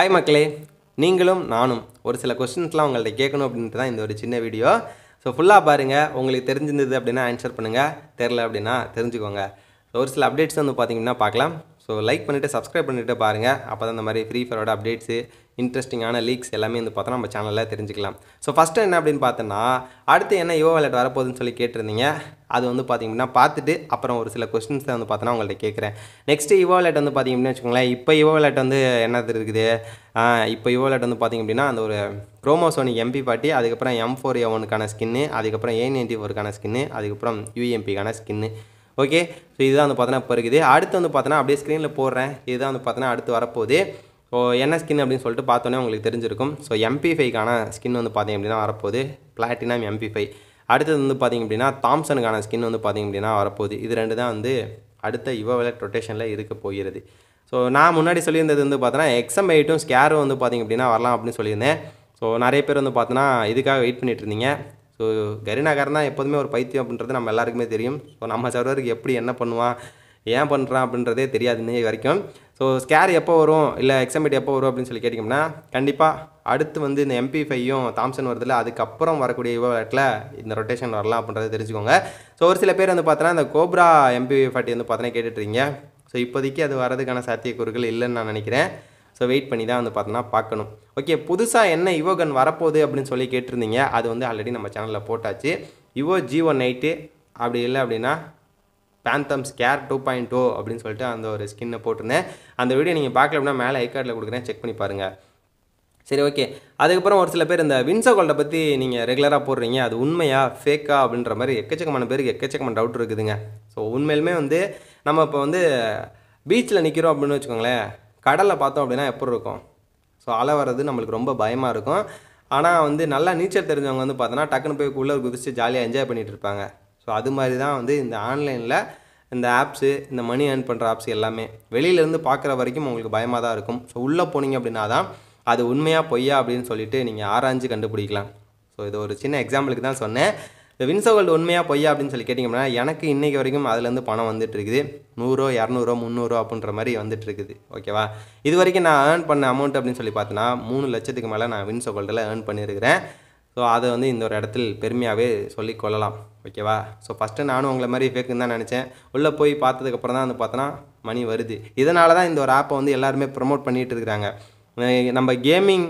hi மக்களே நீங்களும் நானும் ஒரு சில கொஸ்டின்ஸ்லாம் உங்கள்கிட்ட கேட்கணும் அப்படின்ட்டு தான் இந்த ஒரு சின்ன வீடியோ ஸோ ஃபுல்லாக பாருங்கள் உங்களுக்கு தெரிஞ்சிருந்தது அப்படின்னா ஆன்சர் பண்ணுங்கள் தெரில அப்படின்னா தெரிஞ்சுக்கோங்க ஒரு சில அப்டேட்ஸ் வந்து பார்த்திங்கன்னா பார்க்கலாம் ஸோ லைக் பண்ணிவிட்டு சப்ஸ்கிரைப் பண்ணிவிட்டு பாருங்கள் அப்போ தான் இந்த மாதிரி ஃப்ரீ ஃபயரோட அப்டேட்ஸு இன்ட்ரெஸ்டிங்கான லீக்ஸ் எல்லாமே வந்து பார்த்தோன்னா நம்ம சேனலில் தெரிஞ்சுக்கலாம் ஸோ ஃபஸ்ட்டு என்ன அப்படின்னு பார்த்தோன்னா அடுத்து என்ன யோ விளையாட்டு வரப்போகுதுன்னு சொல்லி கேட்டிருந்தீங்க அது வந்து பார்த்திங்கன்னா பார்த்துட்டு அப்புறம் ஒரு சில கொஸ்டின்ஸை வந்து பார்த்தோன்னா உங்கள்கிட்ட கேட்குறேன் நெக்ஸ்ட்டு யுவோ விளையாட்டு வந்து அப்படின்னு வச்சுக்கோங்களேன் இப்போ யுவ விளையாட்டு வந்து என்னது இருக்குது இப்போ யுவோ விளையாட் வந்து பார்த்திங்க அப்படின்னா அந்த ஒரு குரோமோசோனிக் எம்பி பாட்டி அதுக்கப்புறம் எம் ஃபோர் ஒனுக்கான ஸ்கின்னு அதுக்கப்புறம் ஏ நைன்டி ஃபோருக்கான ஸ்கின்னு அதுக்கப்புறம் யூஎம்பிக்கான ஸ்கின்னு ஓகே ஸோ இதுதான் வந்து பார்த்தோன்னா இப்போ இருக்குது அடுத்து வந்து பார்த்தோன்னா அப்படியே ஸ்க்ரீனில் போடுறேன் இதுதான் வந்து பார்த்தோன்னா அடுத்து வரப்போகுது ஓ என்ன ஸ்கின் அப்படின்னு சொல்லிட்டு பார்த்தோன்னே உங்களுக்கு தெரிஞ்சிருக்கும் ஸோ எம்பி ஃபைக்கான ஸ்கின் வந்து பார்த்தீங்க அப்படின்னா வரப்போகுது பிளாட்டினம் எம்பி ஃபைவ் அடுத்தது வந்து பார்த்திங்க அப்படின்னா தாம்சனுக்கான ஸ்கின் வந்து பார்த்திங்க அப்படின்னா வரப்போகுது இது ரெண்டு தான் வந்து அடுத்த யுவவெலட் ரொட்டேஷனில் இருக்க போகிறது ஸோ நான் முன்னாடி சொல்லியிருந்தது வந்து பார்த்தோன்னா எக்ஸம் எயிட்டும் ஸ்கேரும் வந்து பார்த்திங்க அப்படின்னா வரலாம் அப்படின்னு சொல்லியிருந்தேன் ஸோ நிறைய பேர் வந்து பார்த்தோன்னா இதுக்காக வெயிட் பண்ணிகிட்டு இருந்தீங்க ஸோ கரிநாகர்னா எப்போதுமே ஒரு பைத்தியம் அப்படின்றது நம்ம எல்லாருக்குமே தெரியும் ஸோ நம்ம சர்வருக்கு எப்படி என்ன பண்ணுவான் ஏன் பண்ணுறான் அப்படின்றதே தெரியாது இன்னைக்கு வரைக்கும் ஸோ ஸ்கேர் எப்போ வரும் இல்லை எக்ஸாமிட் எப்போ வரும் அப்படின்னு சொல்லி கேட்டிங்கன்னா கண்டிப்பாக அடுத்து வந்து இந்த எம்பி ஃபையும் தாம்சன் வருதில்ல அதுக்கப்புறம் வரக்கூடிய விவகாரத்தில் இந்த ரொட்டேஷன் வரலாம் அப்படின்றத தெரிஞ்சுக்கோங்க ஸோ ஒரு சில பேர் வந்து பார்த்தோன்னா இந்த கோப்ரா எம்பி ஃபார்ட்டி வந்து பார்த்தோன்னா கேட்டுட்ருங்க ஸோ இப்போதைக்கு அது வரதுக்கான சாத்தியக்கூறுகள் இல்லைன்னு நான் நினைக்கிறேன் ஸோ வெயிட் பண்ணி தான் வந்து பார்த்தோன்னா பார்க்கணும் ஓகே புதுசாக என்ன கன் வரப்போகுது அப்படின்னு சொல்லி கேட்டிருந்தீங்க அது வந்து ஆல்ரெடி நம்ம சேனலில் போட்டாச்சு யுவோ ஒன் நைட்டு அப்படி இல்லை அப்படின்னா phantom square two point two அப்படின்னு சொல்லிட்டு அந்த ஒரு ஸ்கின்னை போட்டிருந்தேன் அந்த வீடியோ நீங்கள் பார்க்கல அப்படின்னா மேலே ஐகார்டில் கொடுக்குறேன் செக் பண்ணி பாருங்கள் சரி ஓகே அதுக்கப்புறம் ஒரு சில பேர் இந்த வின்சோ கோல்டை பற்றி நீங்கள் ரெகுலராக போடுறீங்க அது உண்மையா ஃபேக்கா அப்படின்ற மாதிரி எக்கச்சக்கமான பேருக்கு எக்கச்சக்கமான டவுட் இருக்குதுங்க ஸோ உண்மையிலுமே வந்து நம்ம இப்போ வந்து பீச்சில் நிற்கிறோம் அப்படின்னு வச்சுக்கோங்களேன் கடலில் பார்த்தோம் அப்படின்னா எப்படி இருக்கும் ஸோ அலை வர்றது நம்மளுக்கு ரொம்ப பயமாக இருக்கும் ஆனால் வந்து நல்லா நீச்சல் தெரிஞ்சவங்க வந்து பார்த்தோன்னா டக்குன்னு போய் உள்ளே குதிச்சு ஜாலியாக என்ஜாய் பண்ணிகிட்டு இருப்பாங்க ஸோ அது மாதிரி தான் வந்து இந்த ஆன்லைனில் இந்த ஆப்ஸு இந்த மணி ஏர்ன் பண்ணுற ஆப்ஸ் எல்லாமே வெளியிலேருந்து பார்க்குற வரைக்கும் உங்களுக்கு பயமாக தான் இருக்கும் ஸோ உள்ளே போனீங்க அப்படின்னா தான் அது உண்மையாக பொய்யா அப்படின்னு சொல்லிட்டு நீங்கள் ஆராய்ஞ்சு கண்டுபிடிக்கலாம் ஸோ இது ஒரு சின்ன எக்ஸாம்பிளுக்கு தான் சொன்னேன் இந்த வின்சோ கோல்டு உண்மையாக பொய்யா அப்படின்னு சொல்லி கேட்டிங்கன்னா எனக்கு இன்றைக்கி வரைக்கும் அதுலேருந்து பணம் வந்துட்டு இருக்குது நூறோ இரநூறோ முந்நூறோ அப்படின்ற மாதிரி வந்துட்டு இருக்குது ஓகேவா இது வரைக்கும் நான் ஏர்ன் பண்ண அமௌண்ட் அப்படின்னு சொல்லி பார்த்தோன்னா மூணு லட்சத்துக்கு மேலே நான் வின்சோ கோல்டில் ஏர்ன் பண்ணியிருக்கிறேன் ஸோ அதை வந்து இந்த ஒரு இடத்துல பெருமையாகவே சொல்லி கொள்ளலாம் ஓகேவா ஸோ ஃபஸ்ட்டு நானும் உங்களை மாதிரி ஃபேக்குன்னு தான் நினச்சேன் உள்ளே போய் பார்த்ததுக்கப்புறம் தான் வந்து பார்த்தோன்னா மணி வருது இதனால தான் இந்த ஒரு ஆப்பை வந்து எல்லாருமே ப்ரொமோட் பண்ணிகிட்டு இருக்கிறாங்க நம்ம கேமிங்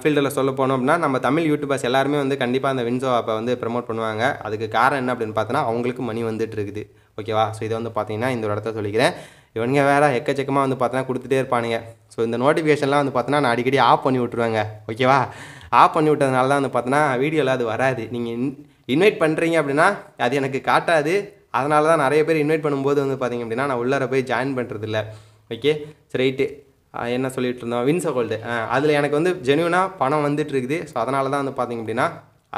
ஃபீல்டில் சொல்ல போனோம் அப்படின்னா நம்ம தமிழ் யூடியூபர்ஸ் எல்லாருமே வந்து கண்டிப்பாக அந்த வின்சோ ஆப்பை வந்து ப்ரமோட் பண்ணுவாங்க அதுக்கு காரணம் என்ன அப்படின்னு பார்த்தோன்னா அவங்களுக்கு மணி வந்துட்டு இருக்குது ஓகேவா ஸோ இதை வந்து பார்த்தீங்கன்னா இந்த இடத்த சொல்லிக்கிறேன் இவனுங்க வேறு எக்கச்சக்கமாக வந்து பார்த்தோன்னா கொடுத்துட்டே இருப்பானுங்க ஸோ இந்த நோட்டிஃபிகேஷன்லாம் வந்து பார்த்தோன்னா நான் அடிக்கடி ஆஃப் பண்ணி விட்டுருவாங்க ஓகேவா ஆஃப் பண்ணி விட்டதுனால தான் வந்து பார்த்தோன்னா வீடியோவில் அது வராது நீங்கள் இன் இன்வைட் பண்ணுறீங்க அப்படின்னா அது எனக்கு காட்டாது அதனால தான் நிறைய பேர் இன்வைட் பண்ணும்போது வந்து பார்த்திங்க அப்படின்னா நான் உள்ளார போய் ஜாயின் பண்ணுறதில்ல ஓகே ரைட்டு என்ன சொல்லிகிட்டு இருந்தோம் வின்சோ கோல்டு அதில் எனக்கு வந்து ஜென்யூனாக பணம் வந்துட்டு இருக்குது ஸோ அதனால தான் வந்து பார்த்திங்க அப்படின்னா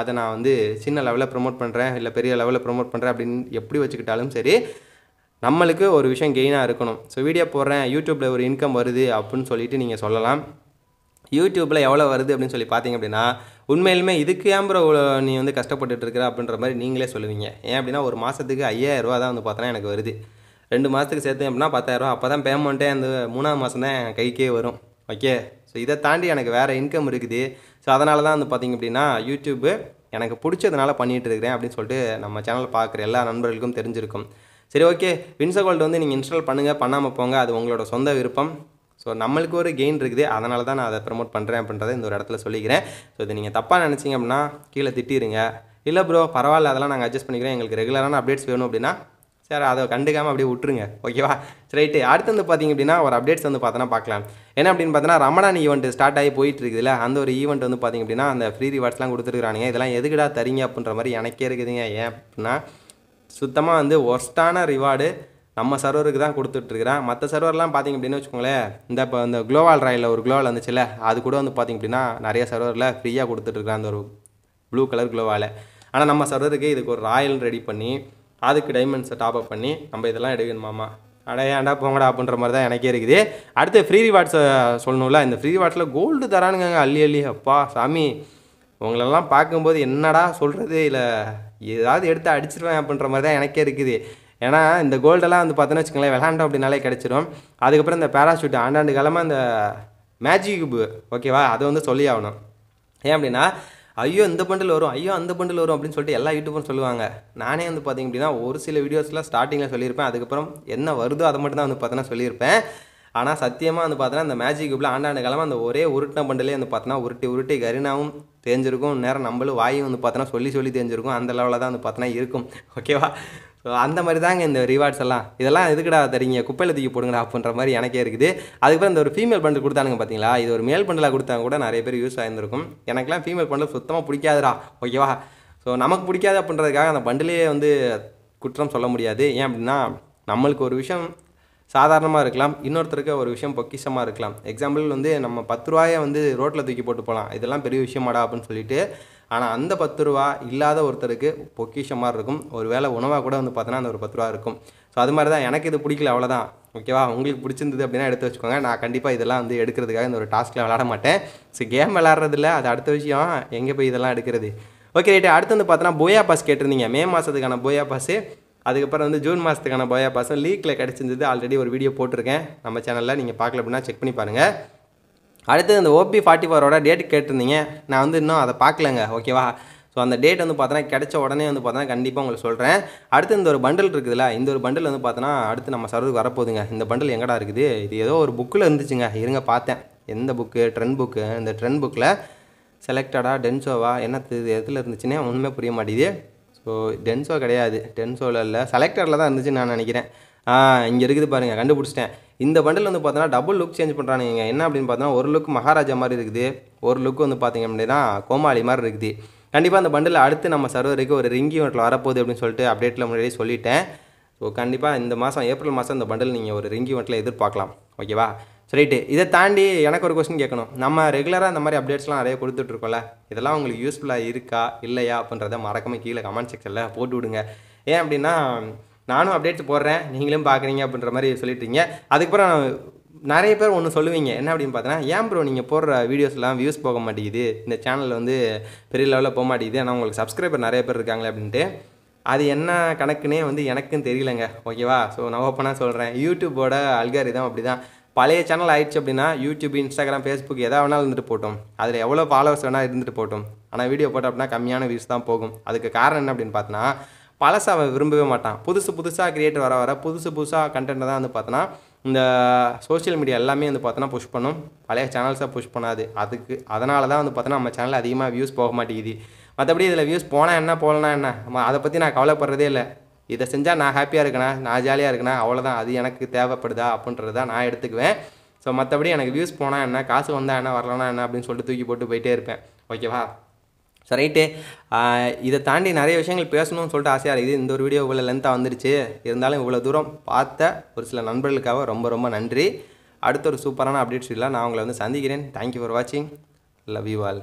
அதை நான் வந்து சின்ன லெவலில் ப்ரொமோட் பண்ணுறேன் இல்லை பெரிய லெவலில் ப்ரொமோட் பண்ணுறேன் அப்படின்னு எப்படி வச்சுக்கிட்டாலும் சரி நம்மளுக்கு ஒரு விஷயம் கெயினாக இருக்கணும் ஸோ வீடியோ போடுறேன் யூடியூப்பில் ஒரு இன்கம் வருது அப்படின்னு சொல்லிட்டு நீங்கள் சொல்லலாம் யூடியூப்பில் எவ்வளோ வருது அப்படின்னு சொல்லி பார்த்தீங்க அப்படின்னா உண்மையிலுமே இதுக்கு ஏன் நீ வந்து கஷ்டப்பட்டுட்டு இருக்கிற அப்படின்ற மாதிரி நீங்களே சொல்லுவீங்க ஏன் அப்படின்னா ஒரு மாதத்துக்கு ஐயாயிரரூவா தான் வந்து பார்த்தோன்னா எனக்கு வருது ரெண்டு மாதத்துக்கு சேர்த்து அப்படின்னா பத்தாயிரரூவா அப்போ தான் பேமெண்ட்டே அந்த மூணாவது மாதம் தான் கைக்கே வரும் ஓகே ஸோ இதை தாண்டி எனக்கு வேறு இன்கம் இருக்குது ஸோ அதனால தான் வந்து பார்த்திங்க அப்படின்னா யூடியூப்பு எனக்கு பிடிச்சதுனால பண்ணிகிட்டு இருக்கிறேன் அப்படின்னு சொல்லிட்டு நம்ம சேனல் பார்க்குற எல்லா நண்பர்களுக்கும் தெரிஞ்சிருக்கும் சரி ஓகே வின்சகோல்டு வந்து நீங்கள் இன்ஸ்டால் பண்ணுங்கள் பண்ணாமல் போங்க அது உங்களோட சொந்த விருப்பம் ஸோ நம்மளுக்கு ஒரு கெயின் இருக்குது அதனால தான் நான் அதை ப்ரமோட் பண்ணுறேன் அப்படின்றத இந்த ஒரு இடத்துல சொல்லிக்கிறேன் ஸோ இது நீங்கள் தப்பாக நினச்சிங்க அப்படின்னா கீழே திட்டிருங்க இல்லை ப்ரோ பரவாயில்ல அதெல்லாம் நாங்கள் அட்ஜஸ்ட் பண்ணிக்கிறேன் எங்களுக்கு ரெகுலரான அப்டேட்ஸ் வேணும் அப்படின்னா சார் அதை கண்டுக்காமல் அப்படியே விட்டுருங்க ஓகேவா ரைட்டு அடுத்து வந்து பார்த்திங்க அப்படின்னா ஒரு அப்டேட்ஸ் வந்து பார்த்தனா பார்க்கலாம் என்ன அப்படின்னு பார்த்தீங்கன்னா ரமணான் ஈவெண்ட் ஸ்டார்ட் ஆகி போயிட்டு இருக்குதுல்ல அந்த ஒரு ஈவெண்ட் வந்து பார்த்திங்க அப்படின்னா அந்த ஃப்ரீ ரிவார்ட்ஸ்லாம் கொடுத்துருக்கானுங்க இதெல்லாம் எதுக்குடா தரீங்க அப்படின்ற மாதிரி எனக்கே இருக்குதுங்க ஏன் அப்படின்னா சுத்தமாக வந்து ஒர்ஸ்டான ரிவார்டு நம்ம சர்வருக்கு தான் கொடுத்துட்ருக்குறேன் மற்ற சர்வர்லாம் பார்த்திங்க அப்படின்னு வச்சுக்கோங்களேன் இந்த இப்போ இந்த குளோவால் ராயில் ஒரு குளோவால் வந்துச்சுல்ல அது கூட வந்து பார்த்திங்க அப்படின்னா நிறைய சர்வரில் ஃப்ரீயாக கொடுத்துட்ருக்குறேன் அந்த ஒரு ப்ளூ கலர் குளோவால் ஆனால் நம்ம சர்வருக்கு இதுக்கு ஒரு ராயல் ரெடி பண்ணி அதுக்கு டைமண்ட்ஸை டாப் அப் பண்ணி நம்ம இதெல்லாம் எடுக்கணுமாமா அட ஏன்டா போங்கடா அப்படின்ற மாதிரி தான் எனக்கே இருக்குது அடுத்து ஃப்ரீ ரிவார்ட்ஸை சொல்லணும்ல இந்த ஃப்ரீ ரிவார்ட்ஸில் கோல்டு தரானுங்க அள்ளி அள்ளி அப்பா சாமி உங்களெல்லாம் பார்க்கும்போது என்னடா சொல்கிறது இல்லை ஏதாவது எடுத்து அடிச்சிருவேன் அப்படின்ற மாதிரி தான் எனக்கே இருக்குது ஏன்னா இந்த கோல்டெல்லாம் வந்து பார்த்தோன்னா வச்சுக்கோங்களேன் விளாண்டோம் அப்படின்னாலே கிடச்சிரும் அதுக்கப்புறம் இந்த பேராஷூட்டு ஆண்டாண்டு காலமாக இந்த மேஜிக் கியூபு ஓகேவா அதை வந்து சொல்லி ஆகணும் ஏன் அப்படின்னா ஐயோ இந்த பண்டில் வரும் ஐயோ அந்த பண்டில் வரும் அப்படின்னு சொல்லிட்டு எல்லா யூடியூபரும் சொல்லுவாங்க நானே வந்து பார்த்திங்க அப்படின்னா ஒரு சில வீடியோஸ்லாம் ஸ்டார்டிங்கில் சொல்லியிருப்பேன் அதுக்கப்புறம் என்ன வருதோ அதை மட்டும் தான் வந்து பார்த்தோன்னா சொல்லியிருப்பேன் ஆனால் சத்தியமாக வந்து பார்த்தோன்னா அந்த மேஜிக் கியூப்பில் ஆண்டாண்டு கிழமை அந்த ஒரே உருட்டின பண்டிலே வந்து பார்த்தோன்னா உருட்டி உருட்டி கரினாவும் தெரிஞ்சிருக்கும் நேரம் நம்மளும் வாயும் வந்து பார்த்தோன்னா சொல்லி சொல்லி தெரிஞ்சிருக்கும் அந்த லெவலில் தான் வந்து பார்த்தோன்னா இருக்கும் ஓகேவா ஸோ அந்த மாதிரி தாங்க இந்த ரிவார்ட்ஸ் எல்லாம் இதெல்லாம் எதுக்குடா தெரியுங்க குப்பையில் தூக்கி போடுங்கடா அப்படின்ற மாதிரி எனக்கே இருக்குது அதுக்கப்புறம் இந்த ஒரு ஃபீமேல் பண்டில் கொடுத்தானுங்க பார்த்தீங்களா இது ஒரு மேல் பண்டிலாக கொடுத்தாங்க கூட நிறைய பேர் யூஸ் ஆயிருந்திருக்கும் எனக்குலாம் ஃபீமேல் பண்டில் சுத்தமாக பிடிக்காதுடா ஓகேவா ஸோ நமக்கு பிடிக்காது அப்படின்றதுக்காக அந்த பண்டிலே வந்து குற்றம் சொல்ல முடியாது ஏன் அப்படின்னா நம்மளுக்கு ஒரு விஷயம் சாதாரணமாக இருக்கலாம் இன்னொருத்தருக்கு ஒரு விஷயம் பொக்கிஷமாக இருக்கலாம் எக்ஸாம்பிள் வந்து நம்ம பத்து ரூபாயை வந்து ரோட்டில் தூக்கி போட்டு போகலாம் இதெல்லாம் பெரிய விஷயமாடா அப்படின்னு சொல்லிட்டு ஆனால் அந்த பத்து ரூபா இல்லாத ஒருத்தருக்கு பொக்கிஷம் மாதிரி இருக்கும் ஒரு வேளை உணவாக கூட வந்து பார்த்தோன்னா அந்த ஒரு பத்து ரூபா இருக்கும் ஸோ அது மாதிரி தான் எனக்கு இது பிடிக்கல அவ்வளோதான் ஓகேவா உங்களுக்கு பிடிச்சிருந்தது அப்படின்னா எடுத்து வச்சுக்கோங்க நான் கண்டிப்பாக இதெல்லாம் வந்து எடுக்கிறதுக்காக இந்த ஒரு டாஸ்கில் விளாட மாட்டேன் ஸோ கேம் விளாட்றதில்ல அது அடுத்த விஷயம் எங்கே போய் இதெல்லாம் எடுக்கிறது ஓகே ரைட்டு அடுத்து வந்து பார்த்தோன்னா போயா பாஸ் கேட்டிருந்தீங்க மே மாதத்துக்கான போயா பாஸு அதுக்கப்புறம் வந்து ஜூன் மாதத்துக்கான போயா பாஸும் லீக்கில் கிடச்சிருந்தது ஆல்ரெடி ஒரு வீடியோ போட்டிருக்கேன் நம்ம சேனலில் நீங்கள் பார்க்கல அப்படின்னா செக் பண்ணி பாருங்கள் அடுத்து இந்த ஓபி ஃபார்ட்டி ஃபோரோட டேட் கேட்டிருந்தீங்க நான் வந்து இன்னும் அதை பார்க்கலங்க ஓகேவா ஸோ அந்த டேட் வந்து பார்த்தோன்னா கிடச்ச உடனே வந்து பார்த்தோன்னா கண்டிப்பாக உங்களுக்கு சொல்கிறேன் அடுத்து இந்த ஒரு பண்டில் இருக்குதுல்ல இந்த ஒரு பண்டில் வந்து பார்த்தோன்னா அடுத்து நம்ம சர்வருக்கு வரப்போகுதுங்க இந்த பண்டில் எங்கடா இருக்குது இது ஏதோ ஒரு புக்கில் இருந்துச்சுங்க இருங்க பார்த்தேன் எந்த புக்கு ட்ரெண்ட் புக்கு இந்த ட்ரெண்ட் புக்கில் செலக்டடா டென்சோவா என்ன இது எதில் இருந்துச்சுன்னே ஒன்றுமே புரிய மாட்டேங்குது ஸோ டென்சோ கிடையாது டென்சோவில் இல்லை செலக்டடில் தான் இருந்துச்சுன்னு நான் நினைக்கிறேன் ஆ இங்கே இருக்குது பாருங்கள் கண்டுபிடிச்சிட்டேன் இந்த பண்டில் வந்து பார்த்தோன்னா டபுள் லுக் சேஞ்ச் பண்ணுறானுங்க என்ன அப்படின்னு பார்த்தோன்னா ஒரு லுக் மகாராஜா மாதிரி இருக்குது ஒரு லுக் வந்து பார்த்தீங்க அப்படின்னா கோமாளி மாதிரி இருக்குது கண்டிப்பாக அந்த பண்டில் அடுத்து நம்ம சர்வருக்கு ஒரு ரிங்கி ஒன்றில் வரப்போகுது அப்படின்னு சொல்லிட்டு அப்டேட்டில் முன்னாடியே சொல்லிட்டேன் ஸோ கண்டிப்பாக இந்த மாதம் ஏப்ரல் மாதம் இந்த பண்டில் நீங்கள் ஒரு ரிங்கி ஒன்றில் எதிர்பார்க்கலாம் ஓகேவா சரிட்டு இதை தாண்டி எனக்கு ஒரு கொஸ்டின் கேட்கணும் நம்ம ரெகுலராக இந்த மாதிரி அப்டேட்ஸ்லாம் நிறைய கொடுத்துட்ருக்கோம்ல இதெல்லாம் உங்களுக்கு யூஸ்ஃபுல்லாக இருக்கா இல்லையா அப்படின்றத மறக்காமல் கீழே கமெண்ட் செக்ஷனில் போட்டு விடுங்க ஏன் அப்படின்னா நானும் அப்டேட் போடுறேன் நீங்களும் பார்க்குறீங்க அப்படின்ற மாதிரி சொல்லிட்டீங்க அதுக்கப்புறம் நிறைய பேர் ஒன்று சொல்லுவீங்க என்ன அப்படின்னு பார்த்தீங்கன்னா ஏன் ப்ரோ நீங்கள் போடுற வீடியோஸ்லாம் வியூஸ் போக மாட்டேங்குது இந்த சேனலில் வந்து பெரிய லெவலில் போக மாட்டேங்குது ஆனால் உங்களுக்கு சப்ஸ்கிரைபர் நிறைய பேர் இருக்காங்களே அப்படின்ட்டு அது என்ன கணக்குன்னே வந்து எனக்கும் தெரியலங்க ஓகேவா ஸோ நான் ஓப்பனாக சொல்கிறேன் யூடியூபோட அல்காரிதம் அப்படி தான் பழைய சேனல் ஆயிடுச்சு அப்படின்னா யூடியூப் இன்ஸ்டாகிராம் ஃபேஸ்புக் எதாவது வேணாலும் இருந்துட்டு போட்டோம் அதில் எவ்வளோ ஃபாலோவர்ஸ் வேணால் இருந்துட்டு போட்டோம் ஆனால் வீடியோ போட்டோம் அப்படின்னா கம்மியான வியூஸ் தான் போகும் அதுக்கு காரணம் என்ன அப்படின்னு பார்த்தோன்னா பழசை அவன் விரும்பவே மாட்டான் புதுசு புதுசாக கிரியேட் வர வர புதுசு புதுசாக கண்டென்ட் தான் வந்து பார்த்தோன்னா இந்த சோஷியல் மீடியா எல்லாமே வந்து பார்த்தோன்னா புஷ் பண்ணும் பழைய சேனல்ஸாக புஷ் பண்ணாது அதுக்கு அதனால தான் வந்து பார்த்தோன்னா நம்ம சேனல் அதிகமாக வியூஸ் போக மாட்டேங்குது மற்றபடி இதில் வியூஸ் போனால் என்ன போகலனா என்ன அதை பற்றி நான் கவலைப்படுறதே இல்லை இதை செஞ்சால் நான் ஹாப்பியாக இருக்கேனா நான் ஜாலியாக இருக்கேனா அவ்வளோதான் அது எனக்கு தேவைப்படுதா அப்படின்றத நான் எடுத்துக்குவேன் ஸோ மற்றபடி எனக்கு வியூஸ் போனால் என்ன காசு வந்தால் என்ன வரலனா என்ன அப்படின்னு சொல்லிட்டு தூக்கி போட்டு போயிட்டே இருப்பேன் ஓகேவா ஸோ ரைட்டு இதை தாண்டி நிறைய விஷயங்கள் பேசணும்னு சொல்லிட்டு ஆசையாக இருக்குது இந்த ஒரு வீடியோ இவ்வளோ லென்த்தாக வந்துருச்சு இருந்தாலும் இவ்வளோ தூரம் பார்த்த ஒரு சில நண்பர்களுக்காக ரொம்ப ரொம்ப நன்றி அடுத்த ஒரு சூப்பரான அப்டேட்ஸ் இல்லை நான் உங்களை வந்து சந்திக்கிறேன் தேங்க்யூ ஃபார் வாட்சிங் love you all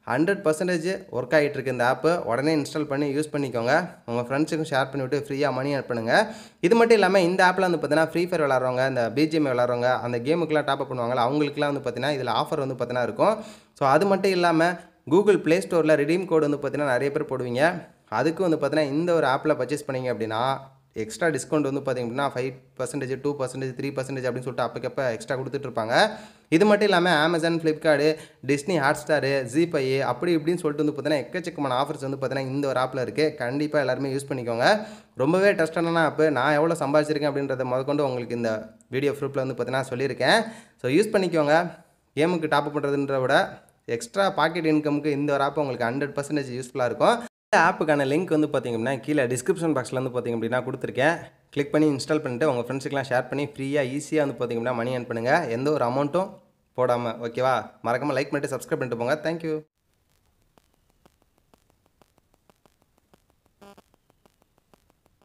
hundred percentage work ஆகிட்டு இருக்கு இந்த ஆப்பு உடனே இன்ஸ்டால் பண்ணி யூஸ் பண்ணிக்கோங்க உங்கள் ஃப்ரெண்ட்ஸுக்கும் ஷேர் பண்ணிவிட்டு ஃப்ரீயாக மணி அட் பண்ணுங்கள் இது மட்டும் இல்லாமல் இந்த ஆப்பில் வந்து பார்த்தீங்கன்னா ஃப்ரீ ஃபயர் விளாட்றவங்க இந்த பிஜிஎம் விளாட்றவங்க அந்த கேமுக்குலாம் டாப்அப் பண்ணுவாங்களா அவங்களுக்குலாம் வந்து பார்த்தீங்கன்னா இதில் ஆஃபர் வந்து பார்த்தீங்கன்னா இருக்கும் ஸோ அது மட்டும் இல்லாமல் கூகுள் ப்ளே ஸ்டோரில் ரிடீம் கோடு வந்து பார்த்தீங்கன்னா நிறைய பேர் போடுவீங்க அதுக்கு வந்து பார்த்தீங்கன்னா இந்த ஒரு ஆப்பில் பர்ச்சேஸ் பண்ணிங்க அப்படின்னா எக்ஸ்ட்ரா டிஸ்கவுண்ட் வந்து பார்த்திங்க அப்படின்னா five percentage two percentage three percentage அப்படின்னு சொல்லிட்டு அப்போக்கப்போ எக்ஸ்ட்ரா இருப்பாங்க இது மட்டும் இல்லாமல் Amazon Flipkart Disney Hotstar G Pay அப்படி இப்படின்னு சொல்லிட்டு வந்து பார்த்தீங்கன்னா எக்கச்சக்கமான ஆஃபர்ஸ் வந்து பார்த்தீங்கன்னா இந்த ஒரு ஆப்பில் இருக்குது கண்டிப்பாக எல்லாருமே யூஸ் பண்ணிக்கோங்க ரொம்பவே டஸ்டான ஆப் நான் எவ்வளோ சம்பாதிச்சிருக்கேன் அப்படின்றத முதற்கொண்டு உங்களுக்கு இந்த வீடியோ ப்ரூஃபில் வந்து பார்த்தீங்கன்னா சொல்லியிருக்கேன் ஸோ யூஸ் பண்ணிக்கோங்க கேமுக்கு டாப் பண்ணுறதுன்ற விட எக்ஸ்ட்ரா பாக்கெட் இன்கமுக்கு இந்த ஒரு ஆப் உங்களுக்கு ஹண்ட்ரட் பர்சன்டேஜ் யூஸ்ஃபுல்லாக இருக்கும் இந்த ஆப்புக்கான லிங்க் வந்து பார்த்திங்க அப்படின்னா கீழே டிஸ்கிரிப்ஷன் பாக்ஸில் வந்து பார்த்திங்க அப்படின்னா கொடுத்துருக்கேன் கிளிக் பண்ணி இன்ஸ்டால் பண்ணிவிட்டு உங்கள் ஃப்ரெண்ட்ஸுக்கெலாம் ஷேர் பண்ணி ஃப்ரீயாக ஈஸியாக வந்து பார்த்திங்கன்னா மணி ஏர்ன் பண்ணுங்கள் எந்த ஒரு அமௌண்ட்டும் போடாமல் ஓகேவா மறக்காமல் லைக் பண்ணிட்டு சப்ஸ்கிரைப் பண்ணிட்டு போங்க தேங்க்யூ